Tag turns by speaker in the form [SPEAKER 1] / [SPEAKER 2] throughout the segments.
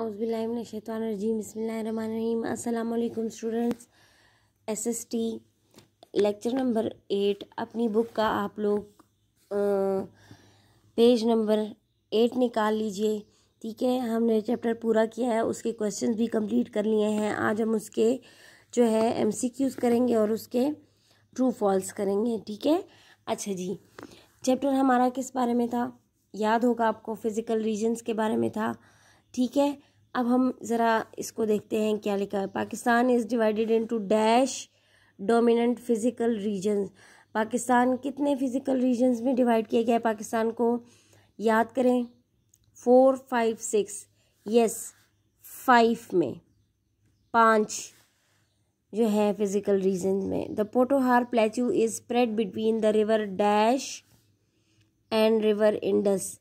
[SPEAKER 1] औज़बिल्लाशैतवानरजीम बसमीम अल्लाम students S S T lecture number eight अपनी बुक का आप लोग पेज नंबर एट निकाल लीजिए ठीक है हमने चैप्टर पूरा किया है उसके क्वेश्चंस भी कंप्लीट कर लिए हैं आज हम उसके जो है एम सी क्यूज़ करेंगे और उसके ट्रू फॉल्स करेंगे ठीक है अच्छा जी चैप्टर हमारा किस बारे में था याद होगा आपको फिज़िकल रीजन्स के बारे में था ठीक है अब हम ज़रा इसको देखते हैं क्या लिखा है Pakistan is divided into dash dominant physical regions Pakistan कितने फिज़िकल रीजन्स में डिवाइड किया गया है पाकिस्तान को याद करें four five six yes five में पाँच जो है फिज़िकल रीजन में the Potohar plateau is spread between the river dash and river Indus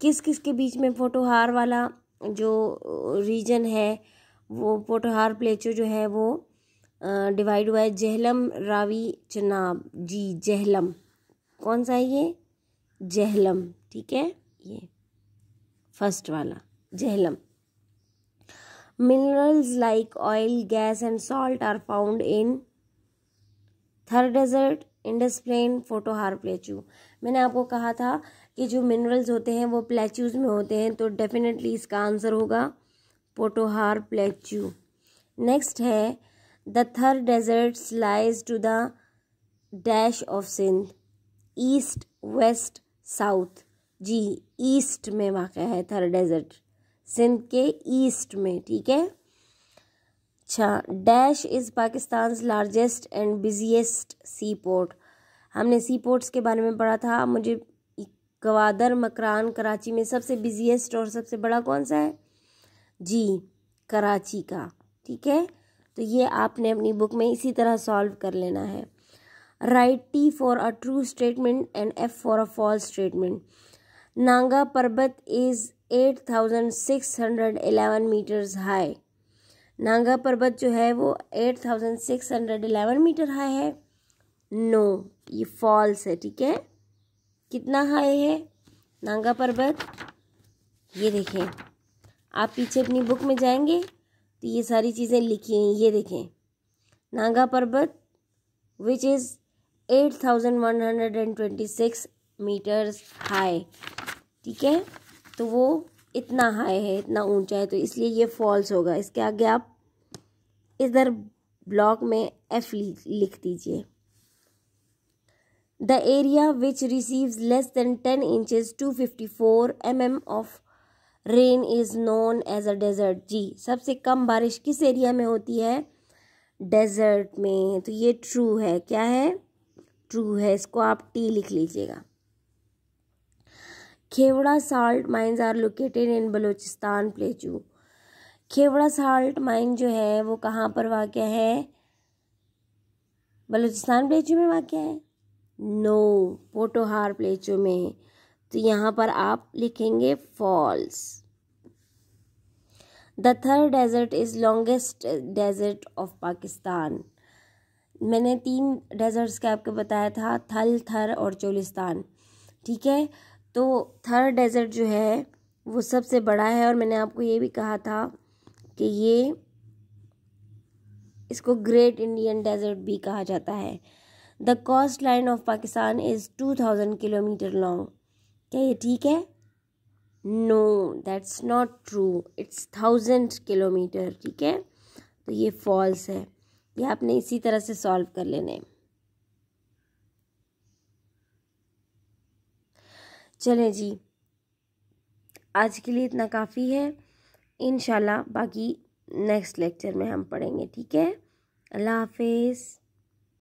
[SPEAKER 1] किस किस के बीच में पोटोहार वाला जो रीजन है वो पोटोहार प्लेचो जो है वो डिवाइड हुआ है जहलम रावी चनाब जी जहलम कौन सा है ये जहलम ठीक है ये फर्स्ट वाला Jhelum minerals like oil gas and salt are found in third desert Indus plain Potohar plateau मैंने आपको कहा था के जो मिनरल्स होते हैं वो प्लेच्यूज में होते हैं तो डेफिनेटली इसका आंसर होगा पोटोहार प्लेच्यू नेक्स्ट है the Thar deserts lies to the dash of Sindh east west south जी ईस्ट में वाक़ है थर डेजर्ट सिंध के ईस्ट में ठीक है अच्छा dash is Pakistan largest and busiest sea port हमने सी पोर्ट्स के बारे में पढ़ा था मुझे गवादर मकरान कराची में सबसे बिजिएस्ट और सबसे बड़ा कौन सा है जी कराची का ठीक है तो ये आपने अपनी बुक में इसी तरह सॉल्व कर लेना है write T for a true statement and F for a false statement Nanga Parbat is eight thousand six hundred eleven metres high Nanga Parbat जो है वो eight thousand six hundred eleven metre high है नो no, ये फॉल्स है ठीक है कितना हाई है नांगा पर्वत ये देखें आप पीछे अपनी बुक में जाएंगे तो ये सारी चीज़ें लिखी हैं ये देखें Nanga Parbat which is eight thousand one hundred and twenty six metres high ठीक है तो वो इतना हाई है इतना ऊंचा है तो इसलिए ये फॉल्स होगा इसके आगे आप इधर ब्लॉक में एफ़ लिख दीजिए the area which receive less than ten inches to fifty four M M of rain is known as a desert जी सबसे कम बारिश किस एरिया में होती है डेजर्ट में तो ये ट्रू है क्या है ट्रू है इसको आप टी लिख लीजिएगा Khewra salt mines are located in Balochistan plateau Khewra salt mine जो है वो कहाँ पर वाक़ है बलूचिस्तान प्लेचू में वाक़ है नो पोटोहार प्लेचो में तो यहाँ पर आप लिखेंगे false the third desert is longest desert of Pakistan मैंने तीन डेजर्ट्स का आपको बताया था थल थर और चोलिस्तान ठीक है तो थर डेजर्ट जो है वो सबसे बड़ा है और मैंने आपको ये भी कहा था कि ये इसको ग्रेट इंडियन डेजर्ट भी कहा जाता है the coast line of Pakistan is two thousand kilometre long क्या ये ठीक है no that's not true it's thousand kilometre ठीक है तो ये फॉल्स है ये आपने इसी तरह से सॉल्व कर लेने चले जी आज के लिए इतना काफ़ी है इन बाकी नेक्स्ट लेक्चर में हम पढ़ेंगे ठीक है अल्लाह हाफिज़